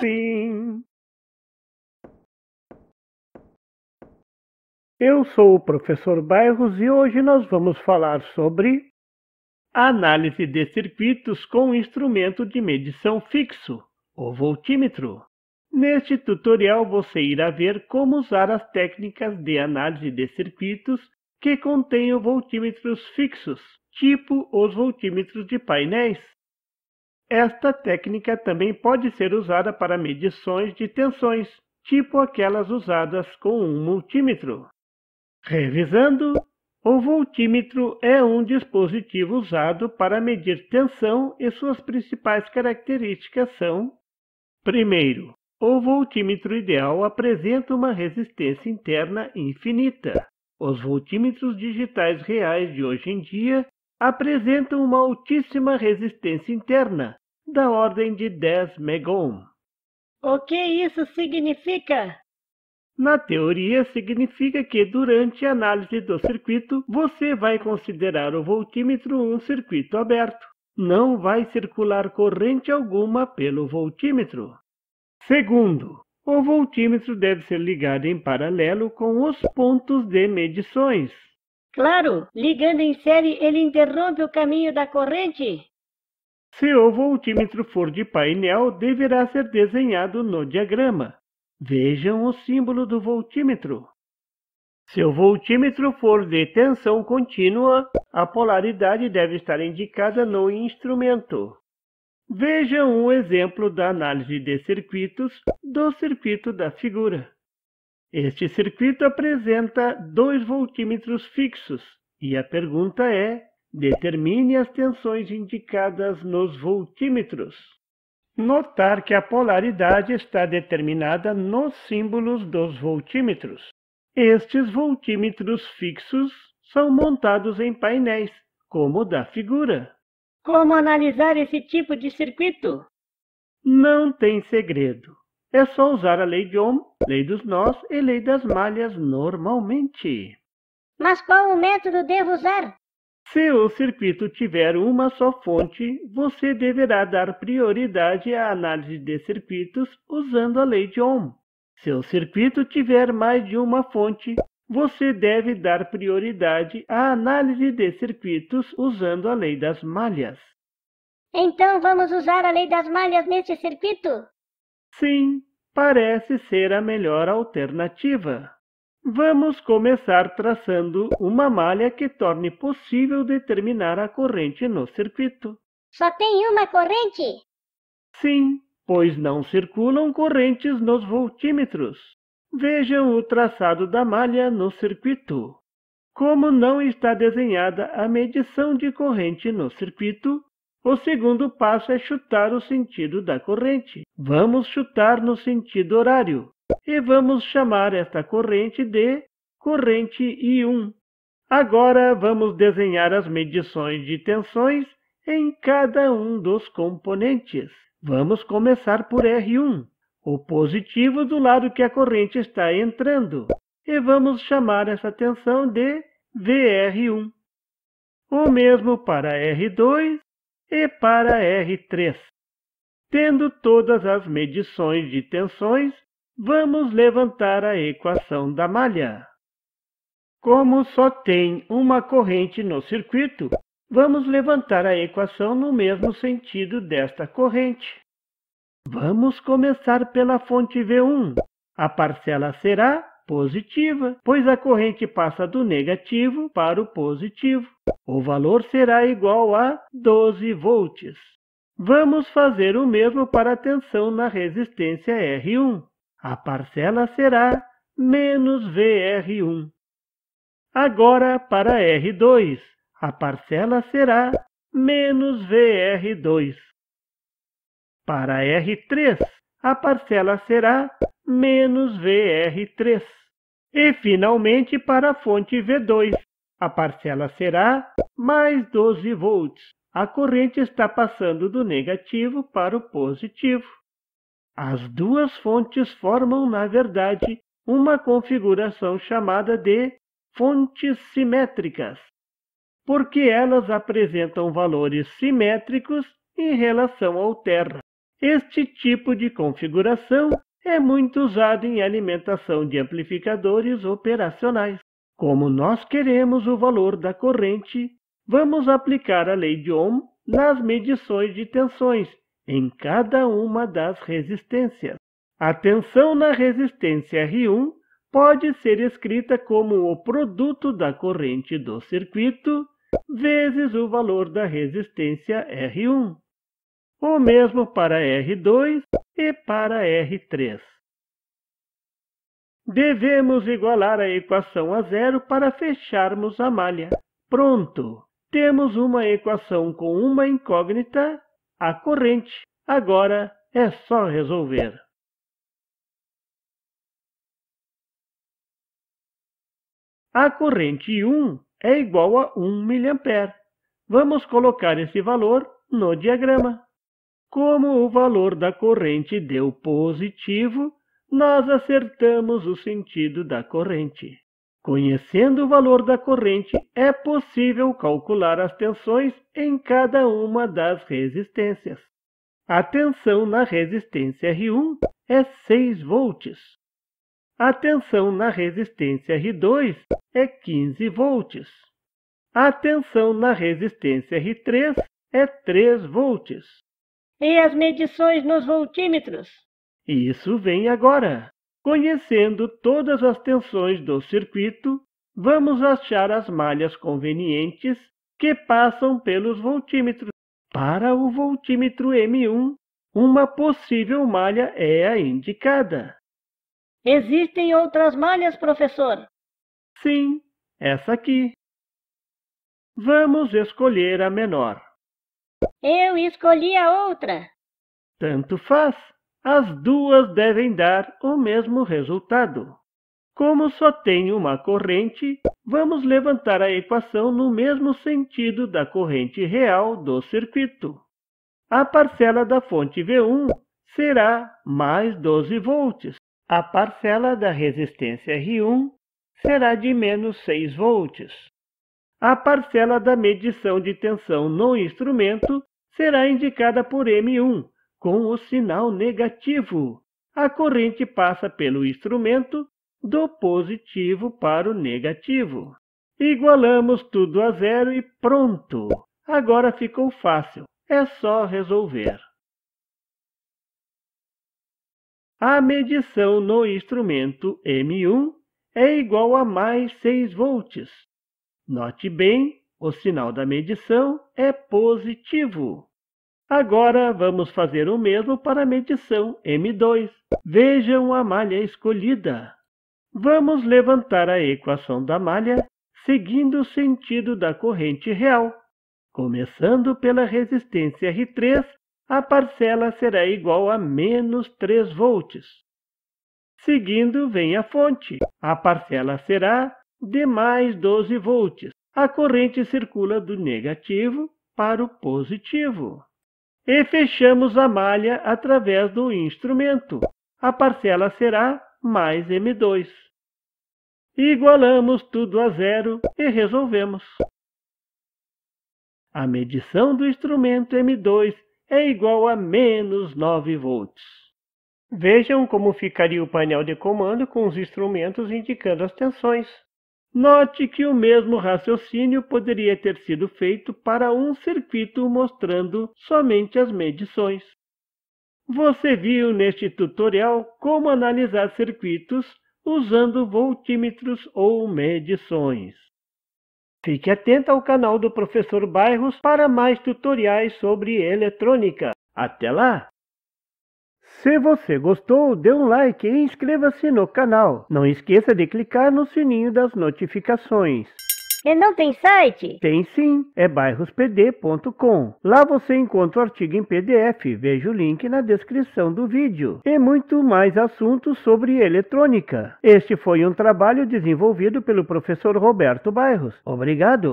Sim. Eu sou o professor Bairros e hoje nós vamos falar sobre análise de circuitos com instrumento de medição fixo, o voltímetro. Neste tutorial você irá ver como usar as técnicas de análise de circuitos que contêm voltímetros fixos, tipo os voltímetros de painéis. Esta técnica também pode ser usada para medições de tensões, tipo aquelas usadas com um multímetro. Revisando, o voltímetro é um dispositivo usado para medir tensão e suas principais características são: primeiro, o voltímetro ideal apresenta uma resistência interna infinita. Os voltímetros digitais reais de hoje em dia apresentam uma altíssima resistência interna, da ordem de 10 megohm. O que isso significa? Na teoria, significa que durante a análise do circuito, você vai considerar o voltímetro um circuito aberto. Não vai circular corrente alguma pelo voltímetro. Segundo, o voltímetro deve ser ligado em paralelo com os pontos de medições. Claro, ligando em série, ele interrompe o caminho da corrente. Se o voltímetro for de painel, deverá ser desenhado no diagrama. Vejam o símbolo do voltímetro. Se o voltímetro for de tensão contínua, a polaridade deve estar indicada no instrumento. Vejam um exemplo da análise de circuitos do circuito da figura. Este circuito apresenta dois voltímetros fixos e a pergunta é: determine as tensões indicadas nos voltímetros. Notar que a polaridade está determinada nos símbolos dos voltímetros. Estes voltímetros fixos são montados em painéis, como o da figura. Como analisar esse tipo de circuito? Não tem segredo. É só usar a lei de Ohm, lei dos nós e lei das malhas normalmente. Mas qual o método devo usar? Se o circuito tiver uma só fonte, você deverá dar prioridade à análise de circuitos usando a lei de Ohm. Se o circuito tiver mais de uma fonte, você deve dar prioridade à análise de circuitos usando a lei das malhas. Então vamos usar a lei das malhas neste circuito? Sim, parece ser a melhor alternativa. Vamos começar traçando uma malha que torne possível determinar a corrente no circuito. Só tem uma corrente? Sim, pois não circulam correntes nos voltímetros. Vejam o traçado da malha no circuito. Como não está desenhada a medição de corrente no circuito, o segundo passo é chutar o sentido da corrente. Vamos chutar no sentido horário e vamos chamar esta corrente de corrente I1. Agora, vamos desenhar as medições de tensões em cada um dos componentes. Vamos começar por R1, o positivo do lado que a corrente está entrando, e vamos chamar essa tensão de VR1. O mesmo para R2 e para R3. Tendo todas as medições de tensões, vamos levantar a equação da malha. Como só tem uma corrente no circuito, vamos levantar a equação no mesmo sentido desta corrente. Vamos começar pela fonte V1. A parcela será positiva, pois a corrente passa do negativo para o positivo. O valor será igual a 12 volts. Vamos fazer o mesmo para a tensão na resistência R1. A parcela será menos VR1. Agora, para R2, a parcela será menos VR2. Para R3, a parcela será menos VR3. E, finalmente, para a fonte V2, a parcela será mais 12 volts. A corrente está passando do negativo para o positivo. As duas fontes formam, na verdade, uma configuração chamada de fontes simétricas, porque elas apresentam valores simétricos em relação ao terra. Este tipo de configuração é muito usado em alimentação de amplificadores operacionais. Como nós queremos o valor da corrente, vamos aplicar a lei de Ohm nas medições de tensões em cada uma das resistências. A tensão na resistência R1 pode ser escrita como o produto da corrente do circuito vezes o valor da resistência R1. O mesmo para R2 e para R3. Devemos igualar a equação a zero para fecharmos a malha. Pronto! Temos uma equação com uma incógnita, a corrente. Agora é só resolver. A corrente 1 é igual a 1 mA. Vamos colocar esse valor no diagrama. Como o valor da corrente deu positivo, nós acertamos o sentido da corrente. Conhecendo o valor da corrente, é possível calcular as tensões em cada uma das resistências. A tensão na resistência R1 é 6 volts. A tensão na resistência R2 é 15 volts. A tensão na resistência R3 é 3 volts e as medições nos voltímetros. Isso vem agora. Conhecendo todas as tensões do circuito, vamos achar as malhas convenientes que passam pelos voltímetros. Para o voltímetro M1, uma possível malha é a indicada. Existem outras malhas, professor? Sim, essa aqui. Vamos escolher a menor. Eu escolhi a outra. Tanto faz. As duas devem dar o mesmo resultado. Como só tem uma corrente, vamos levantar a equação no mesmo sentido da corrente real do circuito. A parcela da fonte V1 será mais 12 volts. A parcela da resistência R1 será de menos 6 volts. A parcela da medição de tensão no instrumento será indicada por M1 com o sinal negativo. A corrente passa pelo instrumento do positivo para o negativo. Igualamos tudo a zero e pronto! Agora ficou fácil, é só resolver. A medição no instrumento M1 é igual a mais 6 volts. Note bem, o sinal da medição é positivo. Agora vamos fazer o mesmo para a medição M2. Vejam a malha escolhida. Vamos levantar a equação da malha seguindo o sentido da corrente real. Começando pela resistência R3, a parcela será igual a menos 3 volts. Seguindo, vem a fonte. A parcela será de mais 12 volts. A corrente circula do negativo para o positivo e fechamos a malha através do instrumento. A parcela será mais M2. Igualamos tudo a zero e resolvemos. A medição do instrumento M2 é igual a menos 9 volts. Vejam como ficaria o painel de comando com os instrumentos indicando as tensões. Note que o mesmo raciocínio poderia ter sido feito para um circuito mostrando somente as medições. Você viu neste tutorial como analisar circuitos usando voltímetros ou medições. Fique atento ao canal do professor Bairros para mais tutoriais sobre eletrônica. Até lá! Se você gostou, dê um like e inscreva-se no canal. Não esqueça de clicar no sininho das notificações. E não tem site? Tem sim, é bairrospd.com. Lá você encontra o artigo em PDF, veja o link na descrição do vídeo. E muito mais assuntos sobre eletrônica. Este foi um trabalho desenvolvido pelo professor Roberto Bairros. Obrigado!